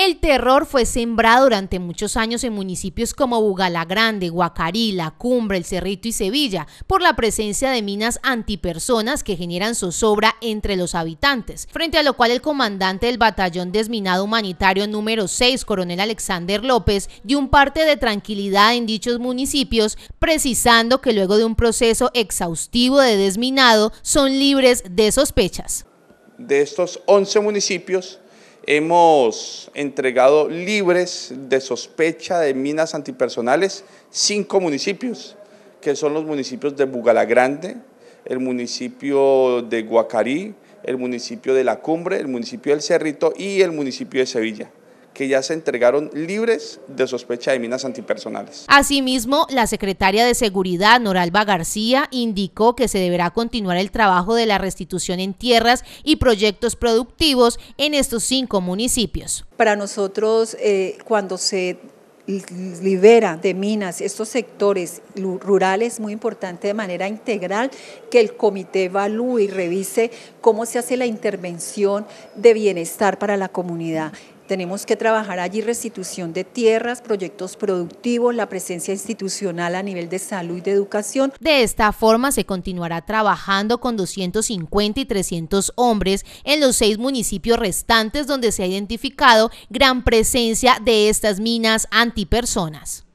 El terror fue sembrado durante muchos años en municipios como Bugala Grande, Guacarí, La Cumbre, El Cerrito y Sevilla por la presencia de minas antipersonas que generan zozobra entre los habitantes, frente a lo cual el comandante del Batallón Desminado Humanitario número 6, coronel Alexander López, dio un parte de tranquilidad en dichos municipios, precisando que luego de un proceso exhaustivo de desminado son libres de sospechas. De estos 11 municipios, hemos entregado libres de sospecha de minas antipersonales cinco municipios, que son los municipios de Bugalagrande, el municipio de Guacarí, el municipio de La Cumbre, el municipio del Cerrito y el municipio de Sevilla que ya se entregaron libres de sospecha de minas antipersonales. Asimismo, la secretaria de Seguridad, Noralba García, indicó que se deberá continuar el trabajo de la restitución en tierras y proyectos productivos en estos cinco municipios. Para nosotros, eh, cuando se libera de minas estos sectores rurales, muy importante de manera integral, que el comité evalúe y revise cómo se hace la intervención de bienestar para la comunidad. Tenemos que trabajar allí restitución de tierras, proyectos productivos, la presencia institucional a nivel de salud y de educación. De esta forma se continuará trabajando con 250 y 300 hombres en los seis municipios restantes donde se ha identificado gran presencia de estas minas antipersonas.